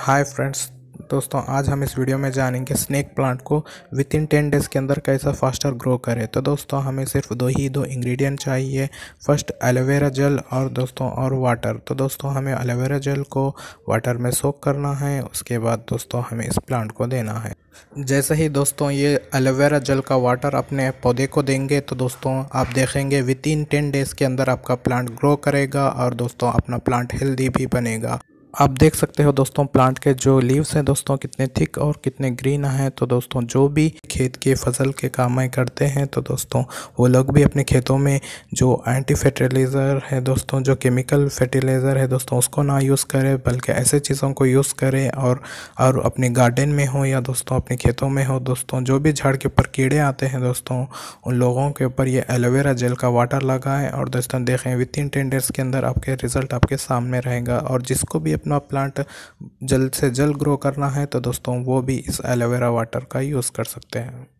hi friends दोस्तों आज हम इस वीडियो में जानेंगे स्नेक प्लांट को विद इन टेन डेज़ के अंदर कैसा फास्टर ग्रो करें तो दोस्तों हमें सिर्फ दो ही दो इंग्रेडिएंट चाहिए फर्स्ट एलोवेरा जेल और दोस्तों और वाटर तो दोस्तों हमें एलोवेरा जेल को वाटर में सोक करना है उसके बाद दोस्तों हमें इस प्लांट को देना है जैसे ही दोस्तों ये एलोवेरा जल का वाटर अपने पौधे को देंगे तो दोस्तों आप देखेंगे विद इन टेन डेज़ के अंदर आपका प्लांट ग्रो करेगा और दोस्तों अपना प्लांट हेल्दी भी बनेगा आप देख सकते हो दोस्तों प्लांट के जो लीव्स हैं दोस्तों कितने थिक और कितने ग्रीन हैं तो दोस्तों जो भी खेत के फसल के काम में करते हैं तो दोस्तों वो लोग भी अपने खेतों में जो एंटी फर्टिलाइज़र है दोस्तों जो केमिकल फर्टिलाइज़र है दोस्तों उसको ना यूज़ करें बल्कि ऐसे चीज़ों को यूज़ करें और और अपने गार्डन में हो या दोस्तों अपने खेतों में हो दोस्तों जो भी झाड़ के ऊपर कीड़े आते हैं दोस्तों उन लोगों के ऊपर ये एलोवेरा जेल का वाटर लगाएं और दोस्तों देखें विद इन टेन डेज़ के अंदर आपके रिज़ल्ट आपके सामने रहेगा और जिसको भी अपना प्लांट जल्द से जल्द ग्रो करना है तो दोस्तों वो भी इस एलोवेरा वाटर का यूज़ कर सकते हैं